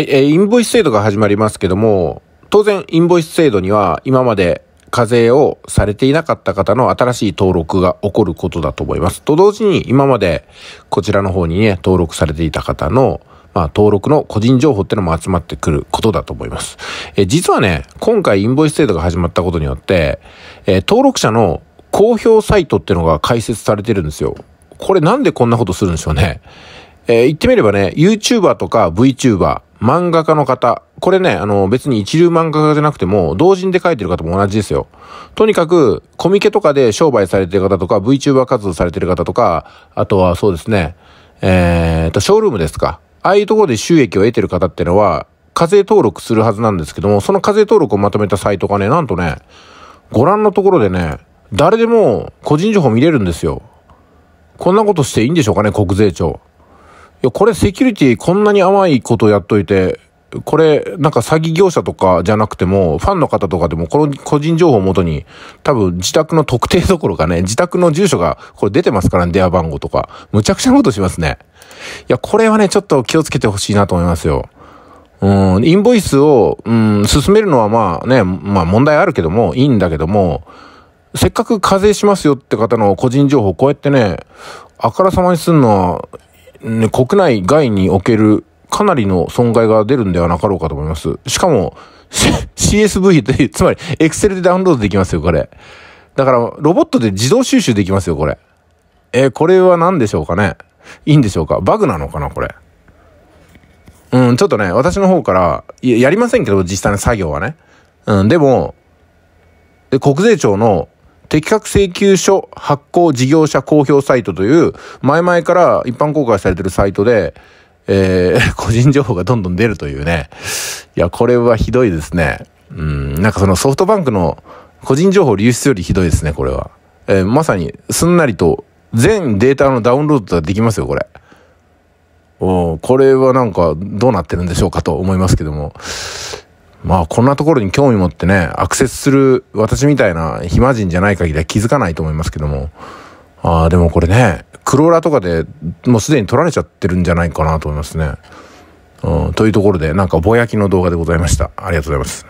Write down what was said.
はい、えー、インボイス制度が始まりますけども、当然、インボイス制度には今まで課税をされていなかった方の新しい登録が起こることだと思います。と同時に今までこちらの方にね、登録されていた方の、まあ、登録の個人情報ってのも集まってくることだと思います。え実はね、今回インボイス制度が始まったことによって、えー、登録者の公表サイトってのが開設されてるんですよ。これなんでこんなことするんでしょうね。えー、言ってみればね、YouTuber とか VTuber、漫画家の方、これね、あの別に一流漫画家じゃなくても、同人で書いてる方も同じですよ。とにかく、コミケとかで商売されてる方とか、VTuber 活動されてる方とか、あとはそうですね、えー、と、ショールームですか。ああいうところで収益を得てる方ってのは、課税登録するはずなんですけども、その課税登録をまとめたサイトがね、なんとね、ご覧のところでね、誰でも個人情報見れるんですよ。こんなことしていいんでしょうかね、国税庁。いや、これセキュリティこんなに甘いことやっといて、これ、なんか詐欺業者とかじゃなくても、ファンの方とかでも、この個人情報をもとに、多分自宅の特定どころかね、自宅の住所が、これ出てますからね、電話番号とか。むちゃくちゃなことしますね。いや、これはね、ちょっと気をつけてほしいなと思いますよ。うん、インボイスを、うん、進めるのはまあね、まあ問題あるけども、いいんだけども、せっかく課税しますよって方の個人情報、こうやってね、あからさまにすんのは、国内外におけるかなりの損害が出るんではなかろうかと思います。しかも、CSV という、つまり Excel でダウンロードできますよ、これ。だから、ロボットで自動収集できますよ、これ。えー、これは何でしょうかねいいんでしょうかバグなのかな、これ。うん、ちょっとね、私の方から、やりませんけど、実際の作業はね。うん、でも、で、国税庁の適格請求書発行事業者公表サイトという、前々から一般公開されてるサイトで、えー、個人情報がどんどん出るというね。いや、これはひどいですね。うん、なんかそのソフトバンクの個人情報流出よりひどいですね、これは。えー、まさにすんなりと全データのダウンロードができますよ、これ。おこれはなんかどうなってるんでしょうかと思いますけども。まあこんなところに興味持ってね、アクセスする私みたいな暇人じゃない限りは気づかないと思いますけども。ああ、でもこれね、クローラーとかでもうすでに撮られちゃってるんじゃないかなと思いますね。うん、というところで、なんかぼやきの動画でございました。ありがとうございます。